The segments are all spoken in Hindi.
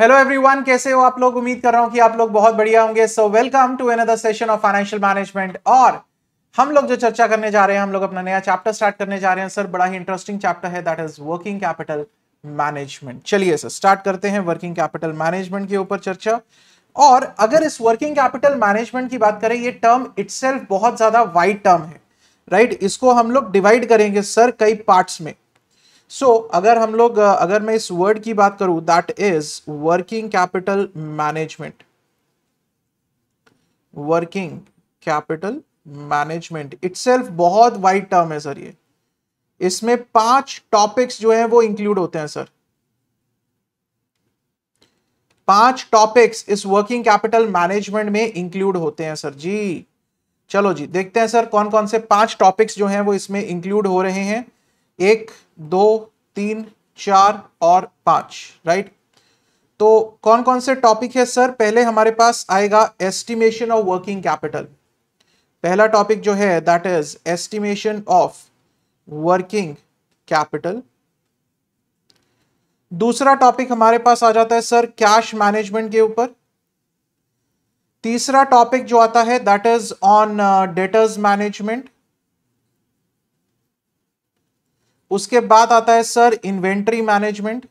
हेलो एवरीवन कैसे हो आप लोग उम्मीद कर रहा हूं कि आप लोग बहुत बढ़िया होंगे so welcome to another session of financial management और हम लोग जो चर्चा करने जा रहे हैं हम लोग अपना नया चैप्टर स्टार्ट करने जा रहे हैं सर बड़ा ही इंटरेस्टिंग चैप्टर है that is working capital management चलिए सर स्टार्ट करते हैं वर्किंग कैपिटल मैनेजमेंट के ऊपर चर्चा और अगर इस वर्किंग कैपिटल मैनेजमेंट की बात करें ये टर्म इट बहुत ज्यादा वाइड टर्म है राइट right? इसको हम लोग डिवाइड करेंगे सर कई पार्ट्स में सो so, अगर हम लोग अगर मैं इस वर्ड की बात करूं that is working capital management working capital management it बहुत वाइड टर्म है सर ये इसमें पांच टॉपिक्स जो हैं वो इंक्लूड होते हैं सर पांच टॉपिक्स इस वर्किंग कैपिटल मैनेजमेंट में इंक्लूड होते हैं सर जी चलो जी देखते हैं सर कौन कौन से पांच टॉपिक्स जो हैं वो इसमें इंक्लूड हो रहे हैं एक दो तीन चार और पांच राइट तो कौन कौन से टॉपिक है सर पहले हमारे पास आएगा एस्टिमेशन ऑफ वर्किंग कैपिटल पहला टॉपिक जो है that is estimation of working capital दूसरा टॉपिक हमारे पास आ जाता है सर कैश मैनेजमेंट के ऊपर तीसरा टॉपिक जो आता है that is on debtors management उसके बाद आता है सर इन्वेंट्री मैनेजमेंट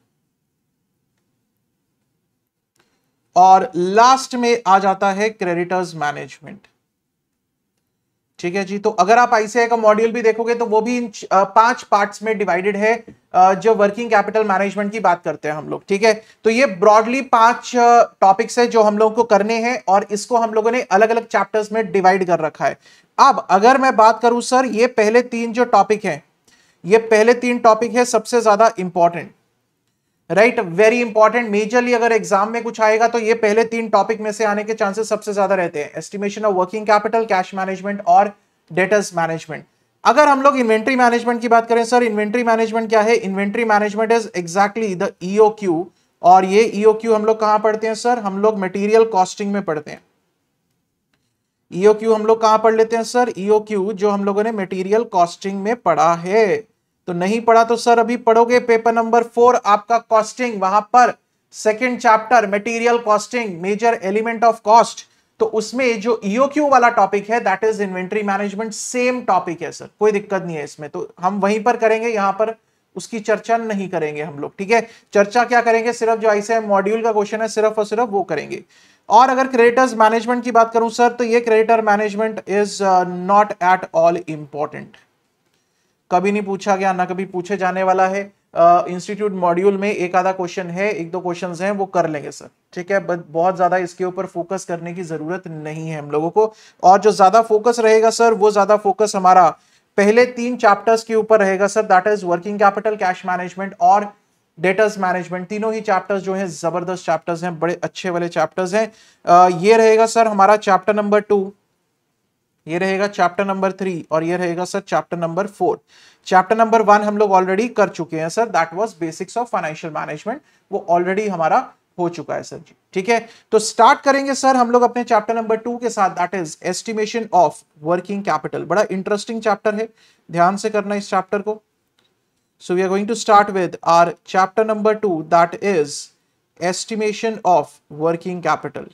और लास्ट में आ जाता है क्रेडिटर्स मैनेजमेंट ठीक है जी तो अगर आप आईसीआई का मॉड्यूल भी देखोगे तो वो भी इन पांच पार्ट्स में डिवाइडेड है जो वर्किंग कैपिटल मैनेजमेंट की बात करते हैं हम लोग ठीक है तो ये ब्रॉडली पांच टॉपिक्स है जो हम लोगों को करने हैं और इसको हम लोगों ने अलग अलग चैप्टर्स में डिवाइड कर रखा है अब अगर मैं बात करूं सर ये पहले तीन जो टॉपिक हैं ये पहले तीन टॉपिक है सबसे ज्यादा important right very important majorly अगर एग्जाम में कुछ आएगा तो ये पहले तीन टॉपिक में से आने के चांसेस सबसे ज्यादा रहते हैं estimation of working capital cash management और डेटर्स मैनेजमेंट अगर हम लोग इन्वेंट्री मैनेजमेंट की बात करें सर इन्वेंट्री मैनेजमेंट क्या है inventory management is exactly the EO और ये ईओ e हम लोग कहाँ पढ़ते हैं सर हम लोग मटीरियल कॉस्टिंग में पढ़ते हैं ईओ e क्यू हम लोग कहां पढ़ लेते हैं सर ईओ e क्यू जो हम लोगों ने मेटीरियल कॉस्टिंग में पढ़ा है तो नहीं पढ़ा तो सर अभी पढ़ोगे पेपर नंबर फोर आपका कॉस्टिंग वहां पर second chapter material costing major element of cost तो उसमें जो ईओ e क्यू वाला टॉपिक है that is inventory management same topic है सर कोई दिक्कत नहीं है इसमें तो हम वहीं पर करेंगे यहां पर उसकी चर्चा नहीं करेंगे हम लोग ठीक है चर्चा क्या करेंगे सिर्फ जो ऐसे मॉड्यूल का क्वेश्चन है सिर्फ और सिर्फ वो करेंगे और अगर क्रेडिटर्स मैनेजमेंट की बात करूं सर तो ये creditor management is not at all important कभी नहीं पूछा गया ना कभी पूछे जाने वाला है इंस्टीट्यूट uh, मॉड्यूल में एक आधा क्वेश्चन है एक दो क्वेश्चन हैं वो कर लेंगे सर ठीक है बट बहुत ज़्यादा इसके ऊपर फोकस करने की ज़रूरत नहीं है हम लोगों को और जो ज़्यादा फोकस रहेगा सर वो ज़्यादा फोकस हमारा पहले तीन चैप्टर्स के ऊपर रहेगा sir that is working capital cash management और डेटर्स मैनेजमेंट तीनों ही चैप्टर्स जो हैं जबरदस्त चैप्टर्स हैं बड़े अच्छे वाले चैप्टर्स हैं ये रहेगा सर हमारा चैप्टर नंबर टू ये रहेगा चैप्टर नंबर थ्री और ये रहेगा sir chapter number four chapter number one हम लोग ऑलरेडी कर चुके हैं sir that was basics of financial management वो ऑलरेडी हमारा हो चुका है सर जी ठीक है तो स्टार्ट करेंगे सर हम लोग अपने चैप्टर नंबर टू के साथ that is estimation of working capital बड़ा इंटरेस्टिंग चैप्टर है ध्यान से करना इस चैप्टर को so we are going to start with our chapter number 2 that is estimation of working capital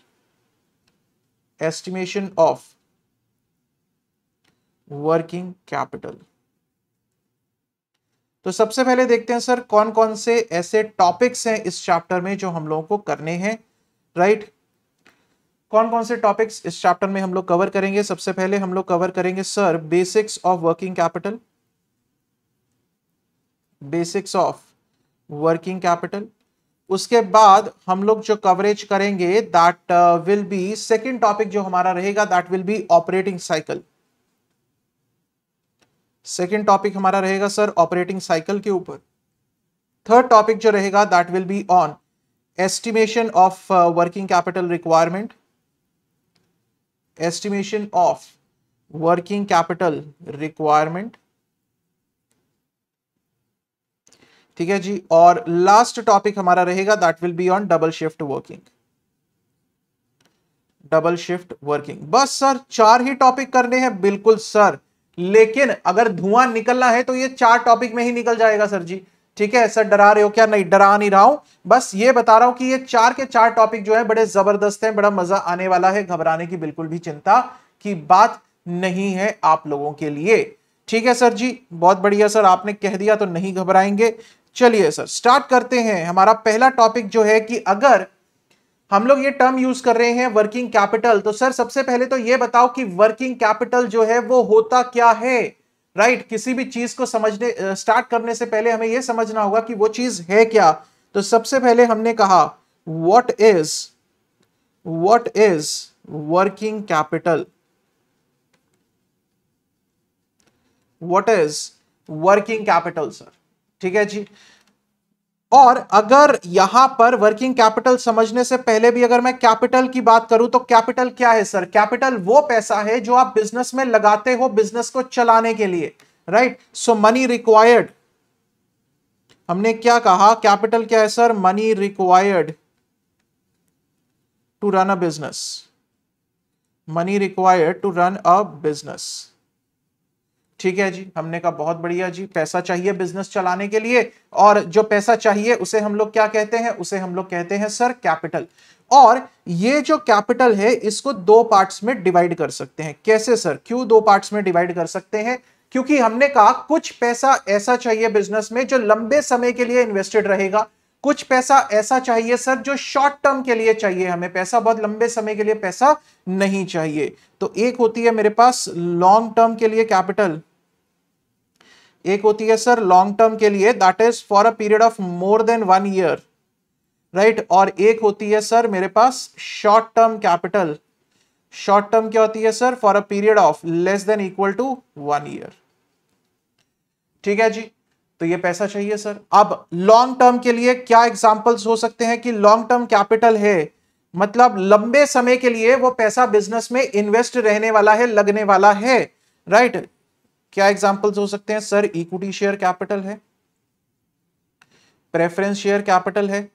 estimation of working capital तो सबसे पहले देखते हैं सर कौन कौन से ऐसे टॉपिक्स हैं इस चैप्टर में जो हम लोगों को करने हैं राइट कौन कौन से टॉपिक्स इस चैप्टर में हम लोग कवर करेंगे सबसे पहले हम लोग कवर करेंगे sir basics of working capital basics of working capital उसके बाद हम लोग जो कवरेज करेंगे that will be second topic जो हमारा रहेगा that will be operating cycle second topic हमारा रहेगा सर ऑपरेटिंग साइकिल के ऊपर थर्ड टॉपिक जो रहेगा that will be on estimation of working capital requirement estimation of working capital requirement ठीक है जी और लास्ट टॉपिक हमारा रहेगा that will be on double shift working double shift working बस सर चार ही टॉपिक करने हैं बिल्कुल सर लेकिन अगर धुआं निकलना है तो ये चार टॉपिक में ही निकल जाएगा सर जी ठीक है सर डरा रहे हो क्या नहीं डरा नहीं रहा हूं बस ये बता रहा हूं कि ये चार के चार टॉपिक जो है बड़े जबरदस्त हैं बड़ा मजा आने वाला है घबराने की बिल्कुल भी चिंता की बात नहीं है आप लोगों के लिए ठीक है सर जी बहुत बढ़िया सर आपने कह दिया तो नहीं घबराएंगे चलिए सर स्टार्ट करते हैं हमारा पहला टॉपिक जो है कि अगर हम लोग ये टर्म यूज कर रहे हैं वर्किंग कैपिटल तो सर सबसे पहले तो ये बताओ कि वर्किंग कैपिटल जो है वो होता क्या है राइट right? किसी भी चीज को समझने स्टार्ट करने से पहले हमें यह समझना होगा कि वो चीज है क्या तो सबसे पहले हमने कहा what is what is working capital what is working capital sir ठीक है जी और अगर यहां पर वर्किंग कैपिटल समझने से पहले भी अगर मैं कैपिटल की बात करूं तो कैपिटल क्या है सर कैपिटल वो पैसा है जो आप बिजनेस में लगाते हो बिजनेस को चलाने के लिए राइट सो मनी रिक्वायर्ड हमने क्या कहा कैपिटल क्या है sir money required to run a business money required to run a business ठीक है जी हमने कहा बहुत बढ़िया जी पैसा चाहिए बिजनेस चलाने के लिए और जो पैसा चाहिए उसे हम लोग क्या कहते हैं उसे हम लोग कहते हैं सर कैपिटल और ये जो कैपिटल है इसको दो पार्ट्स में डिवाइड कर सकते हैं कैसे सर क्यों दो पार्ट्स में डिवाइड कर सकते हैं क्योंकि हमने कहा कुछ पैसा ऐसा चाहिए बिजनेस में जो लंबे समय के लिए इन्वेस्टेड रहेगा कुछ पैसा ऐसा चाहिए सर जो शॉर्ट टर्म के लिए चाहिए हमें पैसा बहुत लंबे समय के लिए पैसा नहीं चाहिए तो एक होती है मेरे पास लॉन्ग टर्म के लिए कैपिटल एक होती है सर लॉन्ग टर्म के लिए that is for a period of more than one year right और एक होती है सर मेरे पास short term capital short term क्या होती है sir for a period of less than equal to one year ठीक है जी तो ये पैसा चाहिए सर अब लॉन्ग टर्म के लिए क्या एग्जाम्पल्स हो सकते हैं कि लॉन्ग टर्म कैपिटल है मतलब लंबे समय के लिए वो पैसा बिजनेस में इन्वेस्ट रहने वाला है लगने वाला है राइट right? क्या एग्जाम्पल्स हो सकते हैं सर इक्विटी शेयर कैपिटल है प्रेफरेंस शेयर कैपिटल है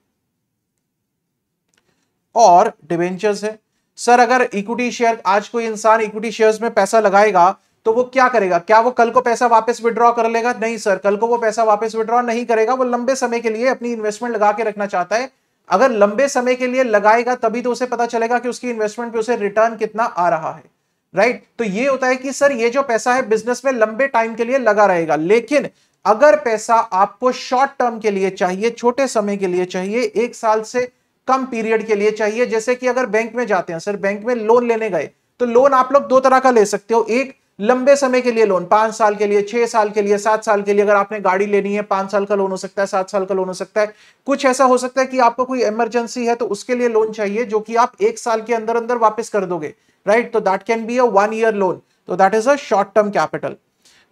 और डिवेंचर्स है सर अगर इक्विटी शेयर आज कोई इंसान इक्विटी शेयर्स में पैसा लगाएगा तो वो क्या करेगा क्या वो कल को पैसा वापस विड्रॉ कर लेगा नहीं सर कल को वो पैसा वापस विड्रॉ नहीं करेगा वो लंबे समय के लिए अपनी इन्वेस्टमेंट लगा के रखना चाहता है अगर लंबे समय के लिए लगाएगा तभी तो उसे पता चलेगा कि उसकी इन्वेस्टमेंट पे उसे रिटर्न कितना आ रहा है राइट तो ये होता है कि सर ये जो पैसा है बिजनेस में लंबे टाइम के लिए लगा रहेगा लेकिन अगर पैसा आपको शॉर्ट टर्म के लिए चाहिए छोटे समय के लिए चाहिए एक साल से कम पीरियड के लिए चाहिए जैसे कि अगर बैंक में जाते हैं सर बैंक में लोन लेने गए तो लोन आप लोग दो तरह का ले सकते हो एक लंबे समय के लिए लोन पांच साल के लिए छह साल के लिए सात साल के लिए अगर आपने गाड़ी लेनी है पांच साल का लोन हो सकता है सात साल का लोन हो सकता है कुछ ऐसा हो सकता है कि आपको कोई इमरजेंसी है तो उसके लिए लोन चाहिए जो कि आप एक साल के अंदर अंदर वापस कर दोगे राइट तो that can be a one year loan तो that is a short term capital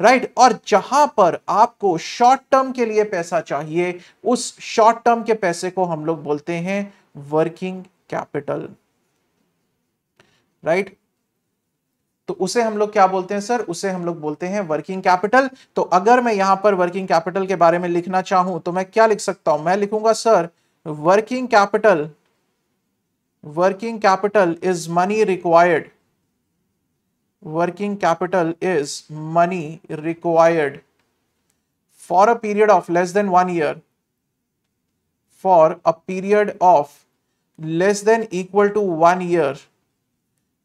right और जहां पर आपको शॉर्ट टर्म के लिए पैसा चाहिए उस शॉर्ट टर्म के पैसे को हम लोग बोलते हैं वर्किंग कैपिटल राइट तो उसे हम लोग क्या बोलते हैं सर उसे हम लोग बोलते हैं वर्किंग कैपिटल तो अगर मैं यहां पर वर्किंग कैपिटल के बारे में लिखना चाहूं तो मैं क्या लिख सकता हूं मैं लिखूंगा sir working capital working capital is money required working capital is money required for a period of less than one year for a period of less than equal to one year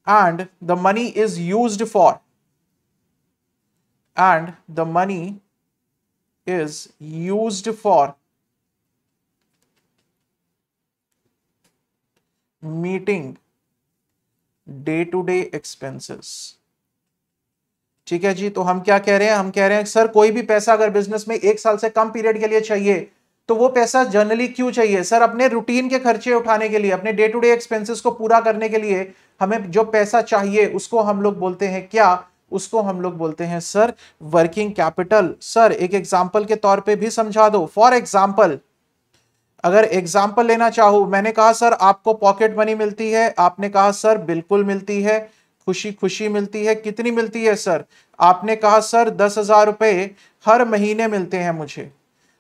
and the money is used for and the money is used for meeting day to day expenses ठीक है जी तो हम क्या कह रहे हैं हम कह रहे हैं सर कोई भी पैसा अगर बिजनेस में एक साल से कम पीरियड के लिए चाहिए तो वो पैसा जनरली क्यों चाहिए सर अपने रूटीन के खर्चे उठाने के लिए अपने डे टू डे एक्सपेंसेस को पूरा करने के लिए हमें जो पैसा चाहिए उसको हम लोग बोलते हैं क्या उसको हम लोग बोलते हैं सर वर्किंग कैपिटल सर एक एग्जाम्पल के तौर पर भी समझा दो फॉर एग्जाम्पल अगर एग्जाम्पल लेना चाहूं मैंने कहा सर आपको पॉकेट मनी मिलती है आपने कहा सर बिल्कुल मिलती है खुशी खुशी मिलती है कितनी मिलती है सर आपने कहा सर दस हजार रुपये हर महीने मिलते हैं मुझे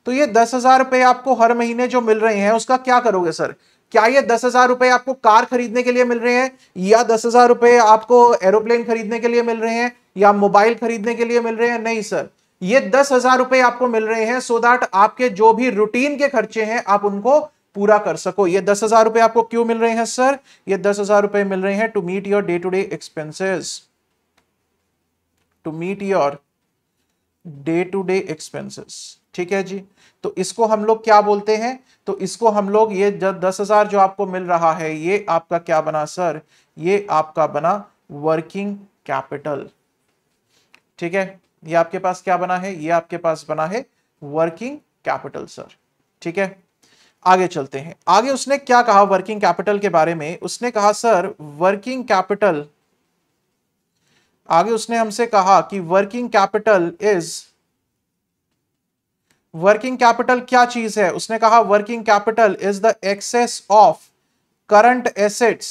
तो ये दस हजार रुपये आपको हर महीने जो मिल रहे हैं उसका क्या करोगे सर क्या ये दस हजार रुपये आपको कार खरीदने के लिए मिल रहे हैं या दस हजार रुपये आपको एरोप्लेन खरीदने के लिए मिल रहे हैं या मोबाइल खरीदने के लिए मिल रहे हैं नहीं सर ये दस हजार रुपए आपको मिल रहे हैं सो दैट आपके जो भी रूटीन के खर्चे हैं आप उनको पूरा कर सको ये दस हजार रुपए आपको क्यों मिल रहे हैं सर ये दस हजार रुपए मिल रहे हैं to meet your day to day expenses to meet your day to day expenses ठीक है जी तो इसको हम लोग क्या बोलते हैं तो इसको हम लोग ये दस हजार जो आपको मिल रहा है ये आपका क्या बना सर ये आपका बना वर्किंग कैपिटल ठीक है ये आपके पास क्या बना है ये आपके पास बना है वर्किंग कैपिटल सर ठीक है आगे चलते हैं आगे उसने क्या कहा वर्किंग कैपिटल के बारे में उसने कहा सर वर्किंग कैपिटल आगे उसने हमसे कहा कि working capital is working capital क्या चीज है उसने कहा working capital is the excess of current assets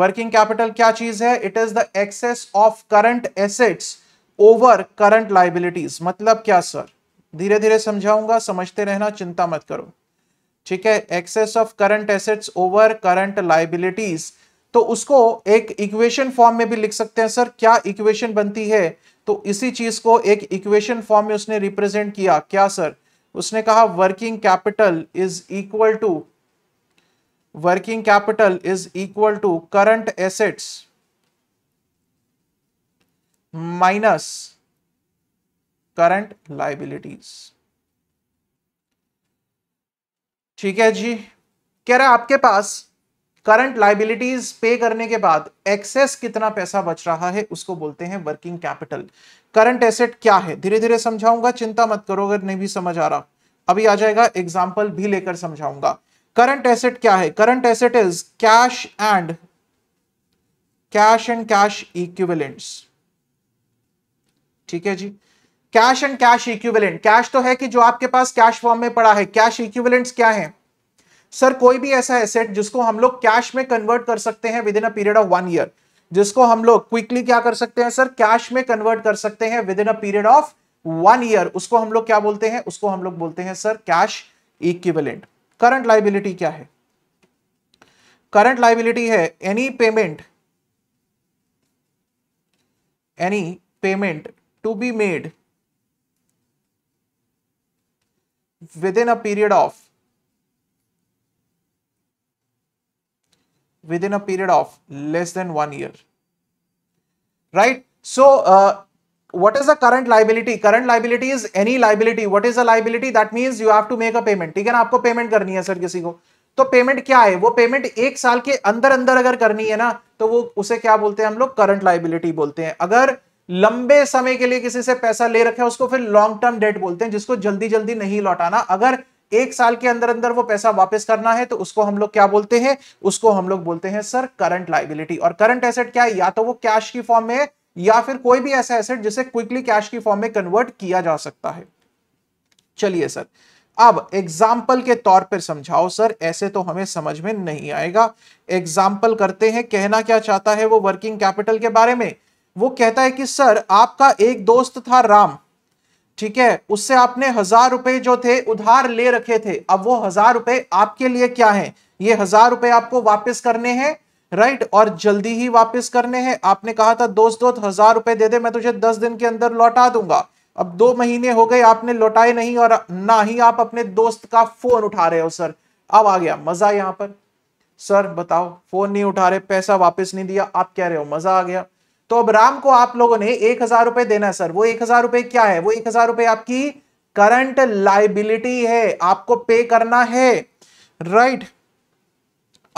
working capital क्या चीज है it is the excess of current assets over current liabilities मतलब क्या सर धीरे धीरे समझाऊंगा समझते रहना चिंता मत करो ठीक है excess of current assets over current liabilities तो उसको एक इक्वेशन फॉर्म में भी लिख सकते हैं सर क्या इक्वेशन बनती है तो इसी चीज को एक इक्वेशन फॉर्म में उसने रिप्रेजेंट किया क्या सर उसने कहा working capital is equal to working capital is equal to current assets minus current liabilities ठीक है जी कह रहा है आपके पास करंट लाइबिलिटीज पे करने के बाद एक्सेस कितना पैसा बच रहा है उसको बोलते हैं वर्किंग कैपिटल करंट एसेट क्या है धीरे धीरे समझाऊंगा चिंता मत करो अगर नहीं भी समझ आ रहा अभी आ जाएगा एग्जाम्पल भी लेकर समझाऊंगा करंट एसेट क्या है current asset is cash and cash and cash equivalents ठीक है जी cash and cash equivalent cash तो है कि जो आपके पास कैश फॉर्म में पड़ा है कैश इक्विवेलेंट्स क्या है सर कोई भी ऐसा एसेट जिसको हम लोग कैश में कन्वर्ट कर सकते हैं within a period of one year जिसको हम लोग क्विकली क्या कर सकते हैं सर कैश में कन्वर्ट कर सकते हैं within a period of one year उसको हम लोग क्या बोलते हैं उसको हम लोग बोलते हैं sir cash equivalent current liability क्या है करंट लाइबिलिटी है any payment any payment to be made within a period of within a period of less than one year right so uh, what is the current liability current liability is any liability what is a liability that means you have to make a payment ठीक है ना आपको पेमेंट करनी है सर किसी को तो पेमेंट क्या है वो पेमेंट एक साल के अंदर अंदर अगर करनी है ना तो वो उसे क्या बोलते हैं हम लोग करंट लाइबिलिटी बोलते हैं अगर लंबे समय के लिए किसी से पैसा ले रखे उसको फिर लॉन्ग टर्म डेट बोलते हैं जिसको जल्दी जल्दी नहीं लौटाना अगर एक साल के अंदर अंदर वो पैसा वापस करना है तो उसको हम लोग क्या बोलते हैं उसको हम लोग बोलते हैं सर करंट लाइबिलिटी और करंट एसेट क्या है या तो वो कैश की फॉर्म में है या फिर कोई भी ऐसा एसेट जिसे क्विकली कैश की फॉर्म में कन्वर्ट किया जा सकता है चलिए सर अब एग्जाम्पल के तौर पर समझाओ सर ऐसे तो हमें समझ में नहीं आएगा एग्जाम्पल करते हैं कहना क्या चाहता है वो वर्किंग कैपिटल के बारे में वो कहता है कि सर आपका एक दोस्त था राम ठीक है उससे आपने हजार रुपए जो थे उधार ले रखे थे अब वो हजार रुपए आपके लिए क्या है ये हजार रुपए आपको वापस करने हैं राइट और जल्दी ही वापस करने हैं आपने कहा था दोस्त दोस्त हजार रुपए दे दे मैं तुझे दस दिन के अंदर लौटा दूंगा अब दो महीने हो गए आपने लौटाए नहीं और ना ही आप अपने दोस्त का फोन उठा रहे हो सर अब आ गया मजा यहां पर सर बताओ फोन नहीं उठा रहे पैसा वापस नहीं दिया आप कह रहे हो मजा आ गया तो अब राम को आप लोगों ने एक हजार रुपए देना है सर वो एक हजार रुपए क्या है वो एक हजार रुपए आपकी करंट लाइबिलिटी है आपको पे करना है राइट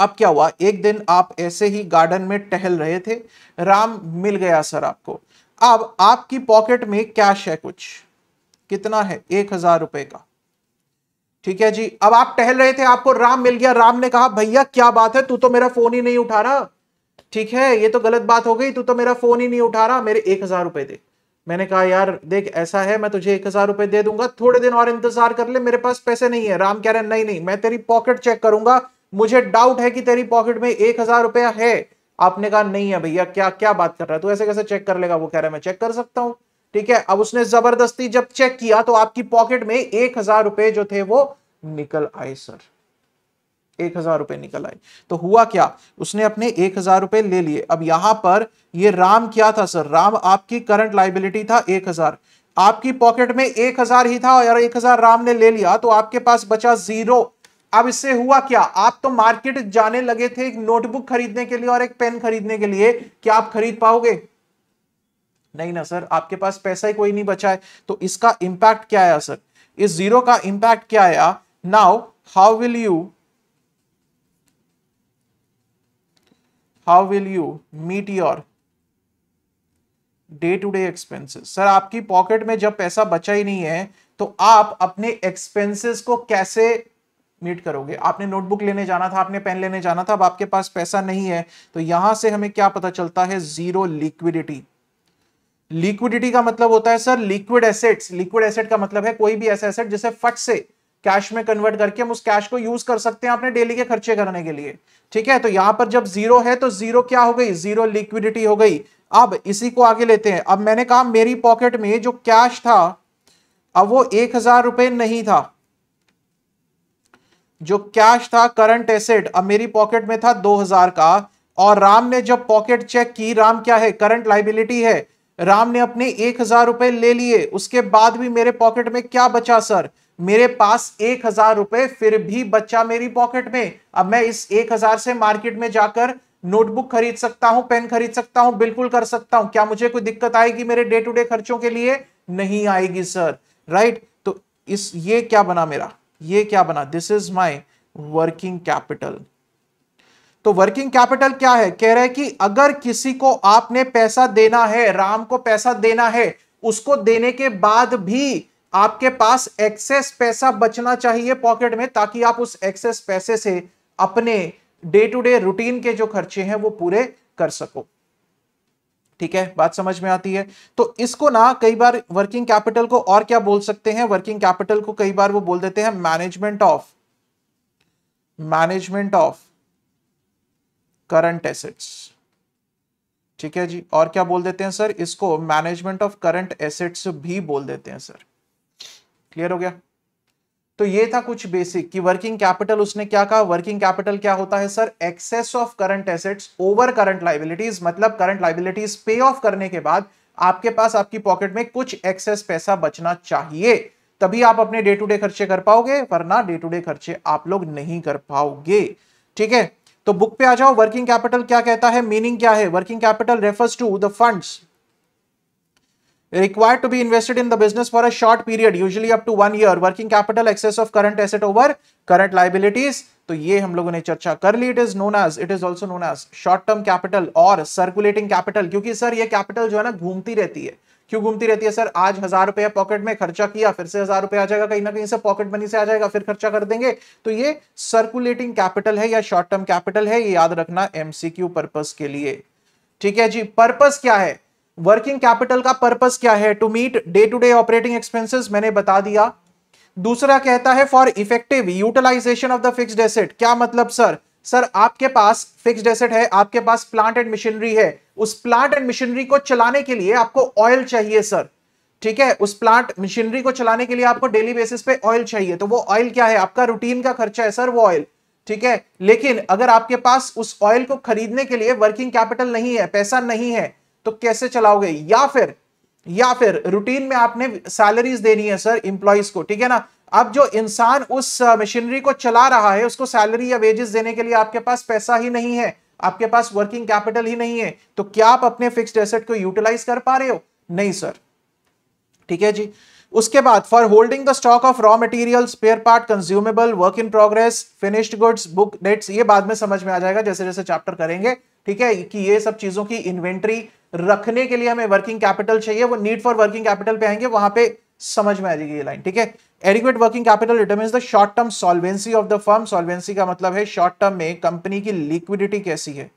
अब क्या हुआ एक दिन आप ऐसे ही गार्डन में टहल रहे थे राम मिल गया सर आपको अब आपकी पॉकेट में कैश है कुछ कितना है एक हजार रुपए का ठीक है जी अब आप टहल रहे थे आपको राम मिल गया राम ने कहा भैया क्या बात है तू तो मेरा फोन ही नहीं उठा रहा ठीक है ये तो गलत बात हो गई तू तो मेरा फोन ही नहीं उठा रहा मेरे एक हजार रुपए दे मैंने कहा यार देख ऐसा है मैं तुझे एक हजार रुपए दे दूंगा थोड़े दिन और इंतजार कर ले मेरे पास पैसे नहीं है राम कह रहे नहीं नहीं मैं तेरी पॉकेट चेक करूंगा मुझे डाउट है कि तेरी पॉकेट में एक हजार रुपया है आपने कहा नहीं है भैया क्या क्या बात कर रहा है तू ऐसे कैसे चेक कर लेगा वो कह रहा है मैं चेक कर सकता हूँ ठीक है अब उसने जबरदस्ती जब चेक किया तो आपकी पॉकेट में एक हजार रुपए जो थे वो निकल आए सर एक हजार रुपए निकल आए तो हुआ क्या उसने अपने एक हजार रुपए ले लिए अब यहां पर ये राम क्या था सर राम आपकी करंट लाइबिलिटी था एक हजार आपकी पॉकेट में एक हजार ही था और एक हजार राम ने ले लिया तो आपके पास बचा जीरो अब इससे हुआ क्या आप तो मार्केट जाने लगे थे एक नोटबुक खरीदने के लिए और एक पेन खरीदने के लिए क्या आप खरीद पाओगे नहीं ना सर आपके पास पैसा ही कोई नहीं बचा है तो इसका इंपैक्ट क्या आया सर इस जीरो का इंपैक्ट क्या आया now how will you how will you meet your day to day expenses sir आपकी पॉकेट में जब पैसा बचा ही नहीं है तो आप अपने एक्सपेंसेस को कैसे मीट करोगे आपने नोटबुक लेने जाना था आपने पेन लेने जाना था अब आपके पास पैसा नहीं है तो यहां से हमें क्या पता चलता है जीरो लिक्विडिटी लिक्विडिटी का मतलब होता है sir liquid assets liquid asset का मतलब है कोई भी ऐसा एसेट जिसे फट से कैश में कन्वर्ट करके हम उस कैश को यूज कर सकते हैं अपने डेली के खर्चे करने के लिए ठीक है तो यहां पर जब जीरो है तो जीरो क्या हो गई जीरो लिक्विडिटी हो गई अब इसी को आगे लेते हैं अब मैंने कहा मेरी पॉकेट में जो कैश था अब वो एक हजार रुपए नहीं था जो कैश था करंट एसेट अब मेरी पॉकेट में था दो हजार का और राम ने जब पॉकेट चेक की राम क्या है करंट लाइबिलिटी है राम ने अपने एक हजार रुपए ले लिए उसके बाद भी मेरे पॉकेट में क्या बचा सर मेरे पास एक हजार रुपए फिर भी बच्चा मेरी पॉकेट में अब मैं इस एक हजार से मार्केट में जाकर नोटबुक खरीद सकता हूं पेन खरीद सकता हूं बिल्कुल कर सकता हूं क्या मुझे कोई दिक्कत आएगी मेरे डे टू डे खर्चों के लिए नहीं आएगी सर राइट तो इस ये क्या बना मेरा ये क्या बना this is my working capital तो वर्किंग कैपिटल क्या है कह रहे हैं कि अगर किसी को आपने पैसा देना है राम को पैसा देना है उसको देने के बाद भी आपके पास एक्सेस पैसा बचना चाहिए पॉकेट में ताकि आप उस एक्सेस पैसे से अपने डे टू डे रूटीन के जो खर्चे हैं वो पूरे कर सको ठीक है बात समझ में आती है तो इसको ना कई बार वर्किंग कैपिटल को और क्या बोल सकते हैं वर्किंग कैपिटल को कई बार वो बोल देते हैं management of management of current assets ठीक है जी और क्या बोल देते हैं सर इसको मैनेजमेंट ऑफ करंट एसेट्स भी बोल देते हैं सर क्लियर हो गया तो ये था कुछ बेसिक कि वर्किंग कैपिटल उसने क्या कहा वर्किंग कैपिटल क्या होता है sir excess of current assets over current liabilities मतलब करंट लाइबिलिटीज पे ऑफ करने के बाद आपके पास आपकी पॉकेट में कुछ एक्सेस पैसा बचना चाहिए तभी आप अपने डे टू डे खर्चे कर पाओगे वरना डे टू डे खर्चे आप लोग नहीं कर पाओगे ठीक है तो बुक पे आ जाओ वर्किंग कैपिटल क्या कहता है मीनिंग क्या है working capital refers to the funds required to be invested in the business for a short period usually up to one year working capital excess of current asset over current liabilities तो ये हम लोगों ने चर्चा कर ली it is known as it is also known as short term capital और सर्कुलेटिंग कैपिटल क्योंकि सर ये कैपिटल जो है ना घूमती रहती है क्यों घूमती रहती है सर आज हजार रुपया पॉकेट में खर्चा किया फिर से हजार रुपया आ जाएगा कहीं ना कहीं से पॉकेट मनी से आ जाएगा फिर खर्चा कर देंगे तो ये सर्कुलेटिंग कैपिटल है या शॉर्ट टर्म कैपिटल है ये याद रखना एमसीक्यू पर्पज के लिए ठीक है जी पर्पज क्या है वर्किंग कैपिटल का पर्पस क्या है to meet day to day operating expenses मैंने बता दिया दूसरा कहता है for effective utilisation of the fixed asset क्या मतलब सर सर आपके पास फिक्स्ड एसेट है आपके पास प्लांट एंड मशीनरी है उस प्लांट एंड मशीनरी को चलाने के लिए आपको ऑयल चाहिए सर ठीक है उस प्लांट मशीनरी को चलाने के लिए आपको डेली बेसिस पे ऑयल चाहिए तो वो ऑयल क्या है आपका रूटीन का खर्चा है सर वो ऑयल ठीक है लेकिन अगर आपके पास उस ऑयल को खरीदने के लिए वर्किंग कैपिटल नहीं है पैसा नहीं है तो कैसे चलाओगे या फिर या फिर रूटीन में आपने सैलरीज देनी है सर इंप्लॉइज को ठीक है ना अब जो इंसान उस मशीनरी uh, को चला रहा है उसको सैलरी या वेजेस देने के लिए आपके पास पैसा ही नहीं है आपके पास वर्किंग कैपिटल ही नहीं है तो क्या आप अपने फिक्स्ड एसेट को यूटिलाइज कर पा रहे हो नहीं सर ठीक है जी उसके बाद for holding the stock of raw material spare part consumable work in progress finished goods book debts ये बाद में समझ में आ जाएगा जैसे जैसे चैप्टर करेंगे ठीक है कि ये सब चीजों की इन्वेंट्री रखने के लिए हमें वर्किंग कैपिटल चाहिए वो नीड फॉर वर्किंग कैपिटल पे आएंगे वहां पे समझ में आ जाएगी ये लाइन ठीक है adequate working capital determine the short term solvency of the firm solvency का मतलब है शॉर्ट टर्म में कंपनी की लिक्विडिटी कैसी है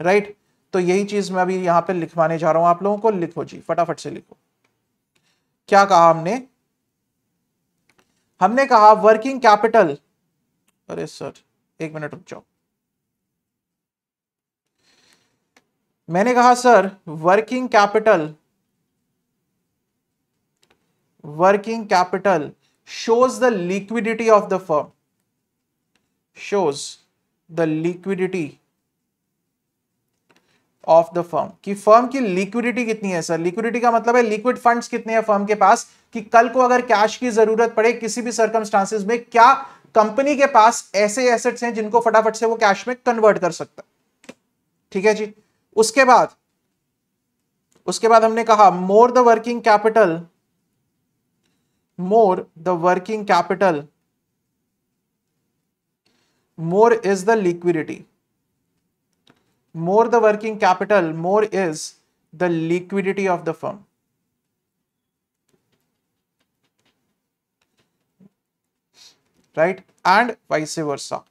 राइट right? तो यही चीज मैं अभी यहां पर लिखवाने जा रहा हूं आप लोगों को लिखो जी फटाफट से लिखो क्या कहा हमने हमने कहा वर्किंग कैपिटल अरे सर एक मिनट रुक जाओ मैंने कहा sir working capital working capital shows the liquidity of the firm shows the liquidity of the firm कि फर्म की लिक्विडिटी कितनी है सर लिक्विडिटी का मतलब है लिक्विड फंड्स कितने हैं फर्म के पास कि कल को अगर कैश की जरूरत पड़े किसी भी सर्कमस्टांसेस में क्या कंपनी के पास ऐसे एसेट्स हैं जिनको फटाफट से वो कैश में कन्वर्ट कर सकता ठीक है जी उसके बाद उसके बाद हमने कहा more the working capital more the working capital more is the liquidity more the working capital more is the liquidity of the firm right and vice versa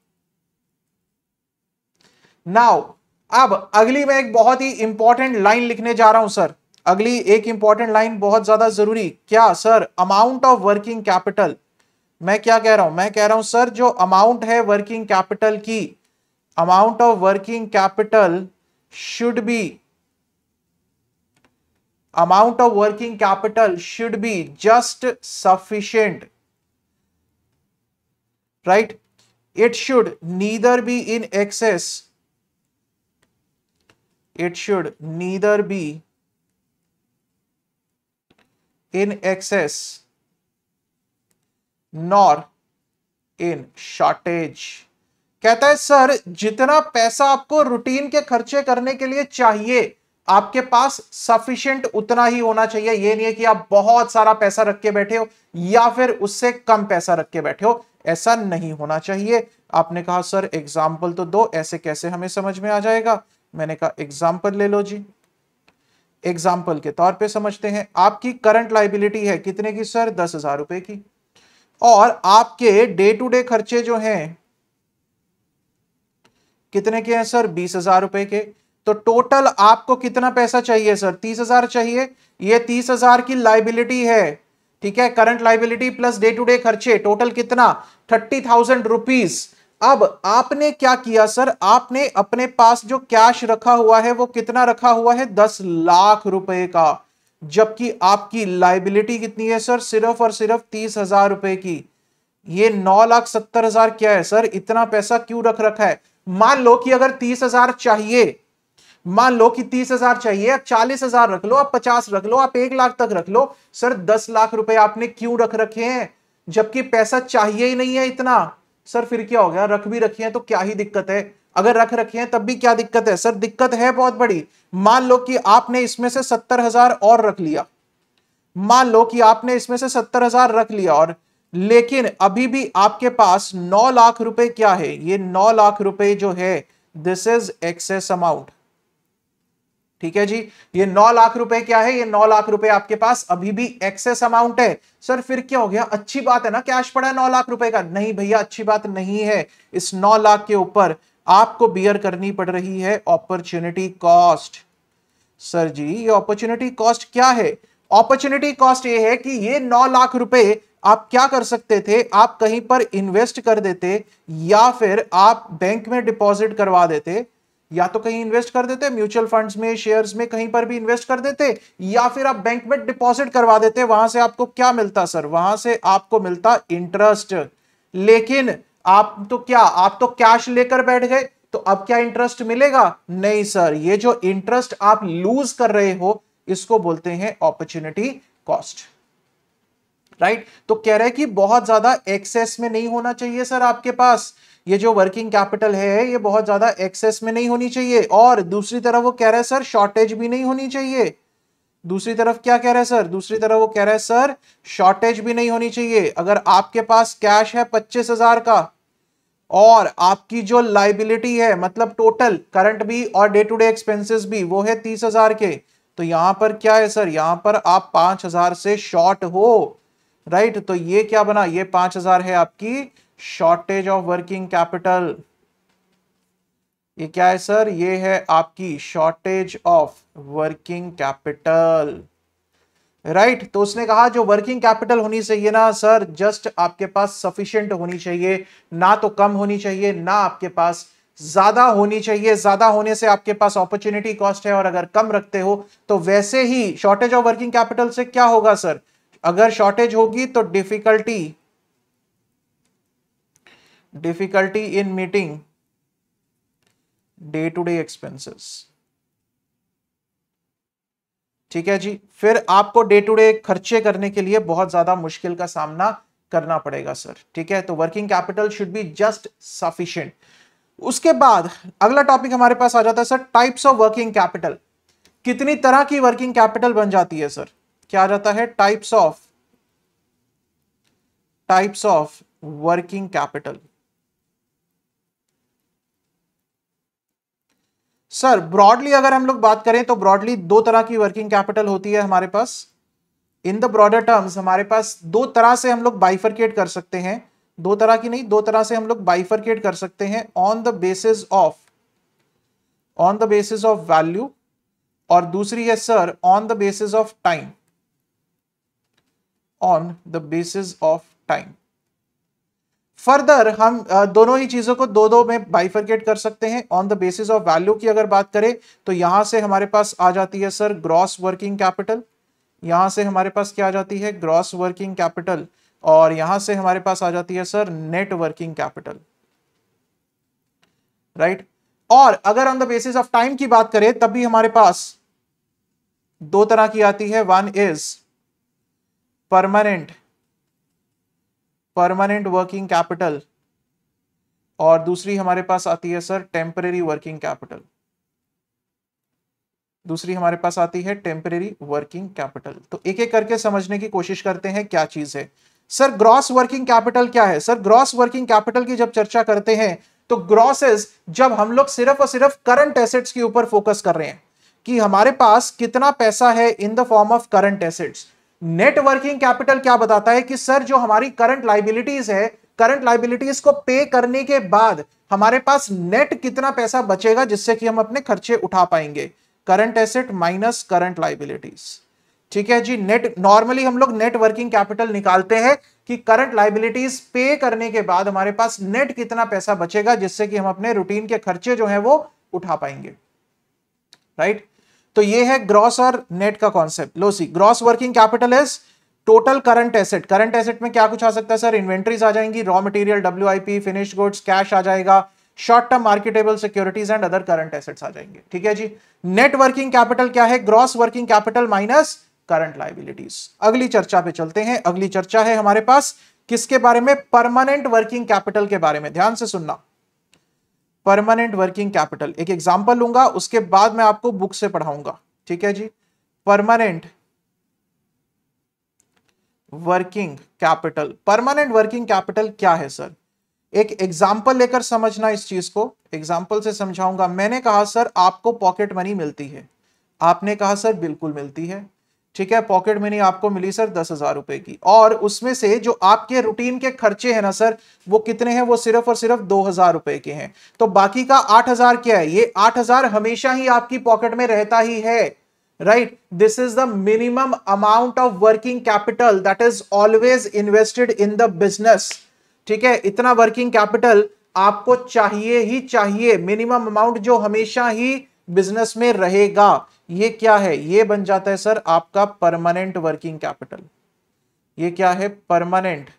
now अब अगली मैं एक बहुत ही इंपॉर्टेंट लाइन लिखने जा रहा हूं सर अगली एक इंपॉर्टेंट लाइन बहुत ज्यादा जरूरी क्या sir amount of working capital मैं क्या कह रहा हूं मैं कह रहा हूं सर जो अमाउंट है वर्किंग कैपिटल की amount of working capital should be amount of working capital should be just sufficient right it should neither be in excess it should neither be in excess nor in shortage कहता है सर जितना पैसा आपको रूटीन के खर्चे करने के लिए चाहिए आपके पास सफिशियंट उतना ही होना चाहिए ये नहीं है कि आप बहुत सारा पैसा रख के बैठे हो या फिर उससे कम पैसा रख के बैठे हो ऐसा नहीं होना चाहिए आपने कहा सर एग्जाम्पल तो दो ऐसे कैसे हमें समझ में आ जाएगा मैंने कहा एग्जाम्पल ले लो जी एग्जाम्पल के तौर पे समझते हैं आपकी करंट लाइबिलिटी है कितने की सर दस हजार रुपए की और आपके डे टू डे खर्चे जो हैं कितने के हैं सर बीस हजार रुपए के तो टोटल आपको कितना पैसा चाहिए सर तीस हजार चाहिए ये तीस हजार की लाइबिलिटी है ठीक है current liability plus day to day खर्चे टोटल कितना थर्टी थाउजेंड रुपीज अब आपने क्या किया सर आपने अपने पास जो कैश रखा हुआ है वो कितना रखा हुआ है दस लाख रुपए का जबकि आपकी लाइबिलिटी कितनी है सर सिर्फ और सिर्फ तीस हजार रुपए की ये नौ लाख सत्तर हजार क्या है सर इतना पैसा क्यों रख रखा है मान लो कि अगर तीस हजार चाहिए मान लो कि तीस हजार चाहिए आप चालीस हजार रख लो आप पचास रख लो आप एक लाख तक रख लो सर दस लाख रुपए आपने क्यों रख रखे हैं जबकि पैसा चाहिए ही नहीं है इतना सर फिर क्या हो गया रख भी रखी है तो क्या ही दिक्कत है अगर रख रखी है तब भी क्या दिक्कत है सर दिक्कत है बहुत बड़ी मान लो कि आपने इसमें से सत्तर हजार और रख लिया मान लो कि आपने इसमें से सत्तर हजार रख लिया और लेकिन अभी भी आपके पास नौ लाख रुपए क्या है ये नौ लाख रुपए जो है दिस इज एक्सेस अमाउंट ठीक है जी ये नौ लाख रुपए क्या है ये नौ लाख रुपए आपके पास अभी भी एक्सेस अमाउंट है सर फिर क्या हो गया अच्छी बात है ना कैश पड़ा है नौ लाख रुपए का नहीं भैया अच्छी बात नहीं है इस नौ लाख के ऊपर आपको बियर करनी पड़ रही है अपॉर्चुनिटी कॉस्ट सर जी ये अपॉर्चुनिटी कॉस्ट क्या है अपॉर्चुनिटी कॉस्ट ये है कि ये नौ लाख रुपए आप क्या कर सकते थे आप कहीं पर इन्वेस्ट कर देते या फिर आप बैंक में डिपॉजिट करवा देते या तो कहीं इन्वेस्ट कर देते म्यूचुअल फंड्स में शेयर्स में कहीं पर भी इन्वेस्ट कर देते या फिर आप बैंक में डिपॉजिट करवा देते वहां से आपको क्या मिलता सर वहां से आपको मिलता इंटरेस्ट लेकिन आप तो क्या आप तो कैश लेकर बैठ गए तो अब क्या इंटरेस्ट मिलेगा नहीं सर ये जो इंटरेस्ट आप लूज कर रहे हो इसको बोलते हैं अपॉर्चुनिटी कॉस्ट राइट तो कह रहे हैं कि बहुत ज्यादा एक्सेस में नहीं होना चाहिए सर आपके पास ये जो वर्किंग कैपिटल है ये बहुत ज़्यादा एक्सेस में नहीं होनी चाहिए और दूसरी तरफ वो कह रहे हैं सर शॉर्टेज भी नहीं होनी चाहिए दूसरी तरफ क्या कह रहे हैं सर दूसरी तरफ वो कह रहे हैं सर शॉर्टेज भी नहीं होनी चाहिए अगर आपके पास कैश है पच्चीस हजार का और आपकी जो लाइबिलिटी है मतलब टोटल करंट भी और डे टू डे एक्सपेंसेस भी वो है तीस हजार के तो यहां पर क्या है सर यहां पर आप पांच हजार से शॉर्ट हो राइट तो ये क्या बना ये पांच हजार है आपकी शॉर्टेज ऑफ वर्किंग कैपिटल ये क्या है सर ये है आपकी shortage of working capital right तो उसने कहा जो वर्किंग कैपिटल होनी चाहिए ना सर जस्ट आपके पास सफिशियंट होनी चाहिए ना तो कम होनी चाहिए ना आपके पास ज्यादा होनी चाहिए ज्यादा होने से आपके पास अपॉर्चुनिटी कॉस्ट है और अगर कम रखते हो तो वैसे ही शॉर्टेज ऑफ वर्किंग कैपिटल से क्या होगा सर अगर शॉर्टेज होगी तो difficulty difficulty in meeting day to day expenses ठीक है जी फिर आपको डे टू डे खर्चे करने के लिए बहुत ज्यादा मुश्किल का सामना करना पड़ेगा सर ठीक है तो working capital should be just sufficient उसके बाद अगला टॉपिक हमारे पास आ जाता है sir types of working capital कितनी तरह की वर्किंग कैपिटल बन जाती है सर क्या आ जाता है types of types of working capital sir broadly अगर हम लोग बात करें तो ब्रॉडली दो तरह की वर्किंग कैपिटल होती है हमारे पास इन द ब्रॉडर टर्म्स हमारे पास दो तरह से हम लोग बाइफरकेट कर सकते हैं दो तरह की नहीं दो तरह से हम लोग बाइफरकेट कर सकते हैं on the basis of on the basis of value और दूसरी है sir on the basis of time on the basis of time further हम दोनों ही चीज़ों को दो दो में बाइफर्केट कर सकते हैं on the basis of value की अगर बात करें तो यहां से हमारे पास आ जाती है सर ग्रॉस वर्किंग कैपिटल यहां से हमारे पास क्या आ जाती है ग्रॉस वर्किंग कैपिटल और यहां से हमारे पास आ जाती है sir net working capital right और अगर on the basis of time की बात करें तब भी हमारे पास दो तरह की आती है one is permanent permanent working capital और दूसरी हमारे पास आती है सर टेम्परेरी वर्किंग कैपिटल दूसरी हमारे पास आती है टेम्परेरी वर्किंग कैपिटल तो एक एक करके समझने की कोशिश करते हैं क्या चीज है सर ग्रॉस वर्किंग कैपिटल क्या है सर ग्रॉस वर्किंग कैपिटल की जब चर्चा करते हैं तो ग्रॉसेस जब हम लोग सिर्फ और सिर्फ करंट एसेट्स के ऊपर फोकस कर रहे हैं कि हमारे पास कितना पैसा है in the form of current assets net working capital क्या बताता है कि सर जो हमारी करंट लाइबिलिटीज है करंट लाइबिलिटीज को पे करने के बाद हमारे पास नेट कितना पैसा बचेगा जिससे कि हम अपने खर्चे उठा पाएंगे current asset minus current liabilities ठीक है जी नेट नॉर्मली हम लोग नेट वर्किंग कैपिटल निकालते हैं कि करंट लाइबिलिटीज पे करने के बाद हमारे पास नेट कितना पैसा बचेगा जिससे कि हम अपने रूटीन के खर्चे जो है वो उठा पाएंगे राइट right? तो ये है ग्रॉस और नेट का कॉन्सेप्ट लो see gross working capital is total current asset current asset में क्या कुछ आ सकता है सर इन्वेंट्रीज आ जाएंगी raw material W finish goods cash आ जाएगा short term marketable securities and other current assets आ जाएंगे ठीक है जी नेट वर्किंग कैपिटल क्या है gross working capital minus current liabilities अगली चर्चा पे चलते हैं अगली चर्चा है हमारे पास किसके बारे में परमानेंट वर्किंग कैपिटल के बारे में ध्यान से सुनना परमानेंट वर्किंग कैपिटल एक एग्जाम्पल लूंगा उसके बाद मैं आपको बुक से पढ़ाऊंगा ठीक है जी permanent working capital permanent working capital क्या है सर एक एग्जाम्पल लेकर समझना इस चीज को एग्जाम्पल से समझाऊंगा मैंने कहा सर आपको पॉकेट मनी मिलती है आपने कहा सर बिल्कुल मिलती है ठीक है पॉकेट मनी आपको मिली सर दस हजार रुपए की और उसमें से जो आपके रूटीन के खर्चे हैं ना सर वो कितने हैं वो सिर्फ और सिर्फ दो हजार रुपए के हैं तो बाकी का आठ हजार क्या है ये आठ हजार हमेशा ही आपकी पॉकेट में रहता ही है right this is the minimum amount of working capital that is always invested in the business ठीक है इतना वर्किंग कैपिटल आपको चाहिए ही चाहिए मिनिमम अमाउंट जो हमेशा ही बिजनेस में रहेगा ये क्या है ये बन जाता है सर आपका परमानेंट वर्किंग कैपिटल ये क्या है परमानेंट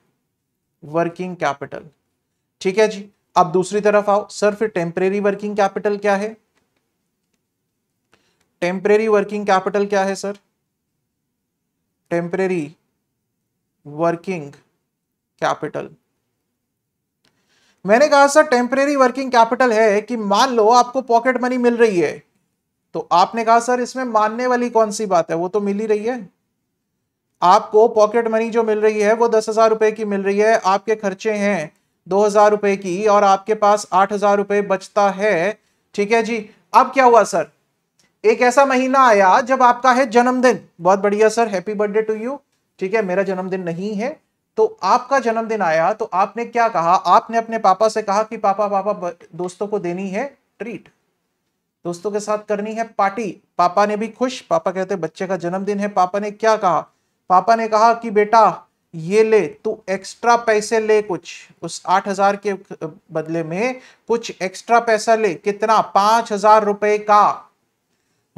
वर्किंग कैपिटल ठीक है जी अब दूसरी तरफ आओ सर फिर टेम्परेरी वर्किंग कैपिटल क्या है टेम्परेरी वर्किंग कैपिटल क्या है सर टेम्परेरी वर्किंग कैपिटल मैंने कहा सर टेम्परेरी वर्किंग कैपिटल है कि मान लो आपको पॉकेट मनी मिल रही है तो आपने कहा सर इसमें मानने वाली कौन सी बात है वो तो मिल ही रही है आपको पॉकेट मनी जो मिल रही है वो दस हजार रुपए की मिल रही है आपके खर्चे हैं दो हजार रुपए की और आपके पास आठ हजार रुपए बचता है ठीक है जी अब क्या हुआ सर एक ऐसा महीना आया जब आपका है जन्मदिन बहुत बढ़िया sir happy birthday to you ठीक है मेरा जन्मदिन नहीं है तो आपका जन्मदिन आया तो आपने क्या कहा आपने अपने पापा से कहा कि पापा पापा दोस्तों को देनी है ट्रीट दोस्तों के साथ करनी है पार्टी पापा ने भी खुश पापा कहते बच्चे का जन्मदिन है पापा ने क्या कहा पापा ने कहा कि बेटा ये ले तू एक्स्ट्रा पैसे ले कुछ उस आठ हजार के बदले में कुछ एक्स्ट्रा पैसा ले कितना पांच हजार रुपए का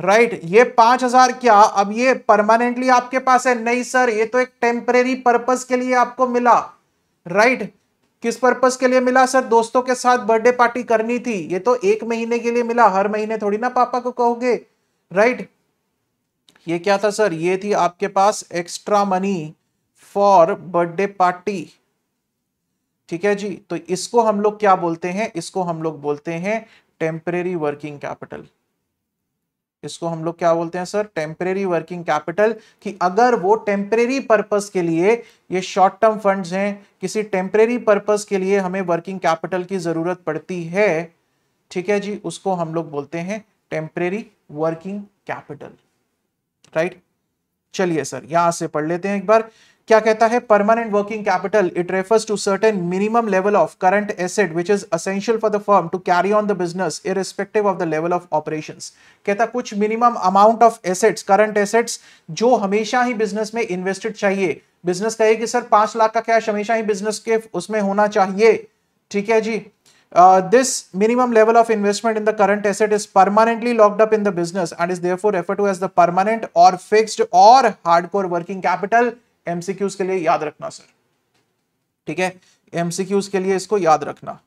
राइट right, ये पांच हजार क्या अब ये परमानेंटली आपके पास है नहीं सर ये तो एक टेम्परेरी पर्पस के लिए आपको मिला राइट right? किस पर्पस के लिए मिला सर दोस्तों के साथ बर्थडे पार्टी करनी थी ये तो एक महीने के लिए मिला हर महीने थोड़ी ना पापा को कहोगे राइट right? ये क्या था सर ये थी आपके पास extra money for birthday party ठीक है जी तो इसको हम लोग क्या बोलते हैं इसको हम लोग बोलते हैं टेम्परेरी वर्किंग कैपिटल इसको हम लोग क्या बोलते हैं सर टेम्परेरी वर्किंग कैपिटल कि अगर वो टेम्परेरी पर्पस के लिए ये शॉर्ट टर्म फंड्स हैं किसी टेम्परेरी पर्पस के लिए हमें वर्किंग कैपिटल की जरूरत पड़ती है ठीक है जी उसको हम लोग बोलते हैं टेम्परेरी वर्किंग कैपिटल राइट चलिए सर यहां से पढ़ लेते हैं एक बार क्या कहता है permanent working capital it refers to certain minimum level of current asset which is essential for the firm to carry on the business irrespective of the level of operation कहता कुछ minimum amount of assets current assets जो हमेशा ही बिजनेस में इन्वेस्टेड चाहिए बिजनेस कहे कि सर पांच लाख का कैश हमेशा ही बिजनेस के उसमें होना चाहिए ठीक है जी this minimum level of investment in the current asset is permanently locked up in the business and is therefore refer to as the permanent और फिक्स्ड और हार्डकोर वर्किंग कैपिटल एमसीक्यूज के लिए याद रखना सर ठीक है एमसीक्यूज के लिए इसको याद रखना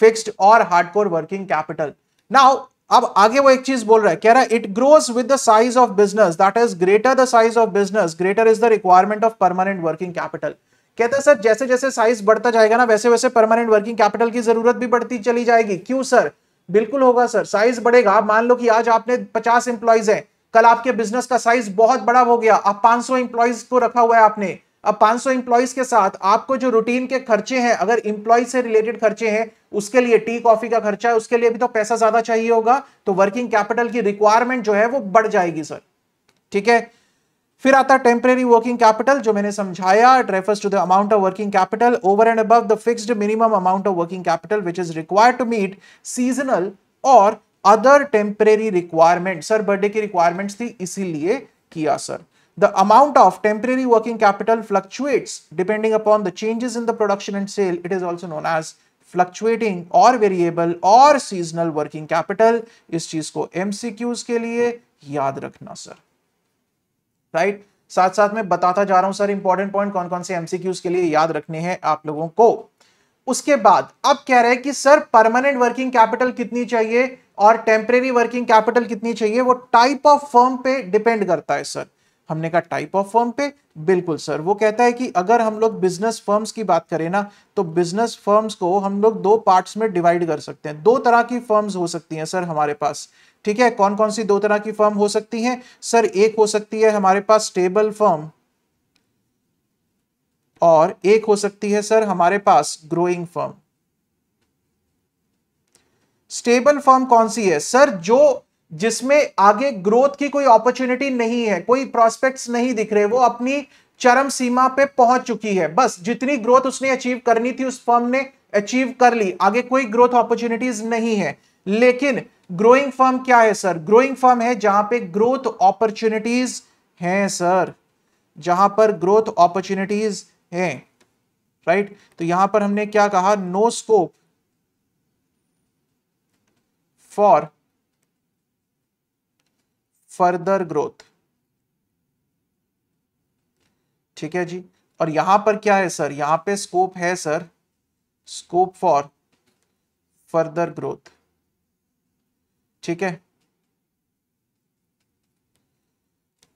फिक्स्ड और हार्डकोर वर्किंग कैपिटल नाउ अब आगे वो एक चीज बोल रहा है कह रहा है it grows with the size of business that is greater the size of business greater is the requirement of permanent working capital कहते हैं सर जैसे जैसे साइज बढ़ता जाएगा ना वैसे वैसे परमानेंट वर्किंग कैपिटल की जरूरत भी बढ़ती चली जाएगी क्यों सर बिल्कुल होगा सर साइज बढ़ेगा मान लो कि आज आपने पचास इंप्लॉइज हैं कल आपके बिजनेस का साइज बहुत बड़ा हो गया अब 500 सौ इंप्लॉयज को रखा हुआ है आपने अब 500 सौ इंप्लॉइज के साथ आपको जो रूटीन के खर्चे हैं अगर इंप्लॉय से रिलेटेड खर्चे हैं उसके लिए टी कॉफी का खर्चा है उसके लिए भी तो पैसा ज्यादा चाहिए होगा तो वर्किंग कैपिटल की रिक्वायरमेंट जो है वो बढ़ जाएगी सर ठीक है फिर आता है टेम्परेरी वर्किंग कैपिटल जो मैंने समझाया it refers to the amount of working capital over and above the fixed minimum amount of working capital which is required to meet seasonal और other temporary requirement sir birthday की रिक्वायरमेंट थी इसीलिए किया sir the amount of temporary working capital fluctuates depending upon the changes in the production and sale it is also known as fluctuating और वेरिएबल और सीजनल वर्किंग कैपिटल इस चीज को एमसीक्यूज के लिए याद रखना सर राइट right? साथ साथ मैं बताता जा रहा हूं सर इंपॉर्टेंट पॉइंट कौन कौन से एमसीक्यूज के लिए याद रखने हैं आप लोगों को उसके बाद अब कह रहे हैं कि सर परमानेंट वर्किंग कैपिटल कितनी चाहिए और टेम्परेरी वर्किंग कैपिटल कितनी चाहिए वो टाइप ऑफ फर्म पे डिपेंड करता है सर हमने कहा टाइप ऑफ फर्म पे बिल्कुल सर वो कहता है कि अगर हम लोग बिजनेस फर्म्स की बात करें ना तो बिजनेस फर्म्स को हम लोग दो पार्ट्स में डिवाइड कर सकते हैं दो तरह की फर्म्स हो सकती हैं सर हमारे पास ठीक है कौन कौन सी दो तरह की फर्म हो सकती हैं सर एक हो सकती है हमारे पास स्टेबल फर्म और एक हो सकती है सर हमारे पास ग्रोइंग फर्म स्टेबल फर्म कौन सी है सर जो जिसमें आगे ग्रोथ की कोई अपॉर्चुनिटी नहीं है कोई प्रोस्पेक्ट्स नहीं दिख रहे वो अपनी चरम सीमा पे पहुंच चुकी है बस जितनी ग्रोथ उसने अचीव करनी थी उस फर्म ने अचीव कर ली आगे कोई ग्रोथ अपॉर्चुनिटीज नहीं है लेकिन ग्रोइंग फर्म क्या है सर ग्रोइंग फर्म है जहां पे ग्रोथ अपॉर्चुनिटीज हैं सर जहां पर ग्रोथ अपॉर्चुनिटीज है राइट तो यहां पर हमने क्या कहा no scope for further growth ठीक है जी और यहां पर क्या है सर यहां पे स्कोप है sir scope for further growth ठीक है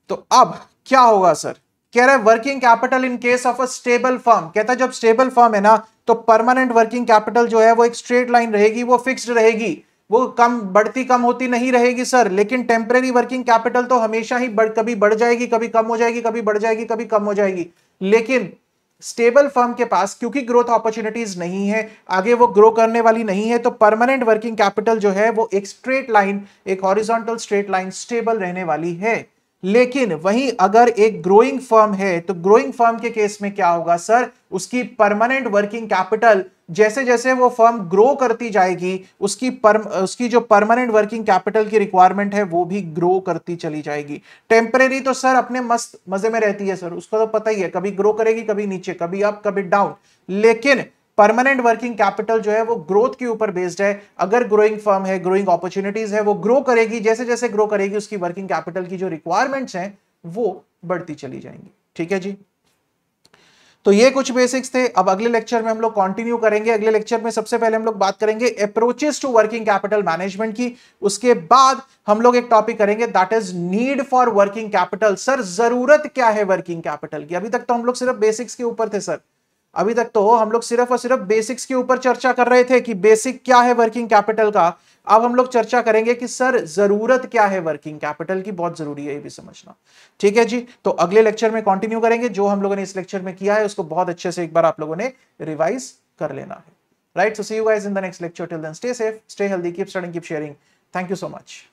तो अब क्या होगा सर कह रहा है working capital in case of a stable firm कहता है जब स्टेबल फर्म है ना तो परमानेंट वर्किंग कैपिटल जो है वो एक स्ट्रेट लाइन रहेगी वो फिक्स्ड रहेगी वो कम बढ़ती कम होती नहीं रहेगी सर लेकिन टेम्परेरी वर्किंग कैपिटल तो हमेशा ही बढ़ कभी बढ़ जाएगी कभी कम हो जाएगी कभी बढ़ जाएगी कभी कम हो जाएगी लेकिन स्टेबल फर्म के पास क्योंकि ग्रोथ अपॉर्चुनिटीज नहीं है आगे वो ग्रो करने वाली नहीं है तो परमानेंट वर्किंग कैपिटल जो है वो एक स्ट्रेट लाइन एक हॉरिजॉन्टल स्ट्रेट लाइन स्टेबल रहने वाली है लेकिन वहीं अगर एक ग्रोइंग फर्म है तो ग्रोइंग फर्म के केस में क्या होगा सर उसकी परमानेंट वर्किंग कैपिटल जैसे जैसे वो फर्म ग्रो करती जाएगी उसकी पर, उसकी जो परमानेंट वर्किंग कैपिटल की रिक्वायरमेंट है वो भी ग्रो करती चली जाएगी टेम्परेरी तो सर अपने मस्त मजे में रहती है सर उसको तो पता ही है कभी ग्रो करेगी कभी नीचे कभी अप कभी डाउन लेकिन परमानेंट वर्किंग कैपिटल जो है वो ग्रोथ के ऊपर बेस्ड है अगर ग्रोइंग फर्म है ग्रोइंग अपॉर्चुनिटीज है वो ग्रो करेगी जैसे जैसे ग्रो करेगी उसकी वर्किंग कैपिटल की जो रिक्वायरमेंट्स हैं वो बढ़ती चली जाएंगी ठीक है जी तो ये कुछ बेसिक्स थे अब अगले लेक्चर में हम लोग कंटिन्यू करेंगे अगले लेक्चर में सबसे पहले हम लोग बात करेंगे approaches to working capital management की उसके बाद हम लोग एक टॉपिक करेंगे that is need for working capital sir जरूरत क्या है वर्किंग कैपिटल की अभी तक तो हम लोग सिर्फ बेसिक्स के ऊपर थे सर अभी तक तो हम लोग सिर्फ और सिर्फ बेसिक्स के ऊपर चर्चा कर रहे थे कि बेसिक क्या है वर्किंग कैपिटल का अब हम लोग चर्चा करेंगे कि सर जरूरत क्या है वर्किंग कैपिटल की बहुत जरूरी है ये भी समझना ठीक है जी तो अगले लेक्चर में कंटिन्यू करेंगे जो हम लोगों ने इस लेक्चर में किया है उसको बहुत अच्छे से एक बार आप लोगों ने रिवाइज कर लेना है right so see you guys in the next lecture till then stay safe stay healthy keep studying keep sharing thank you so much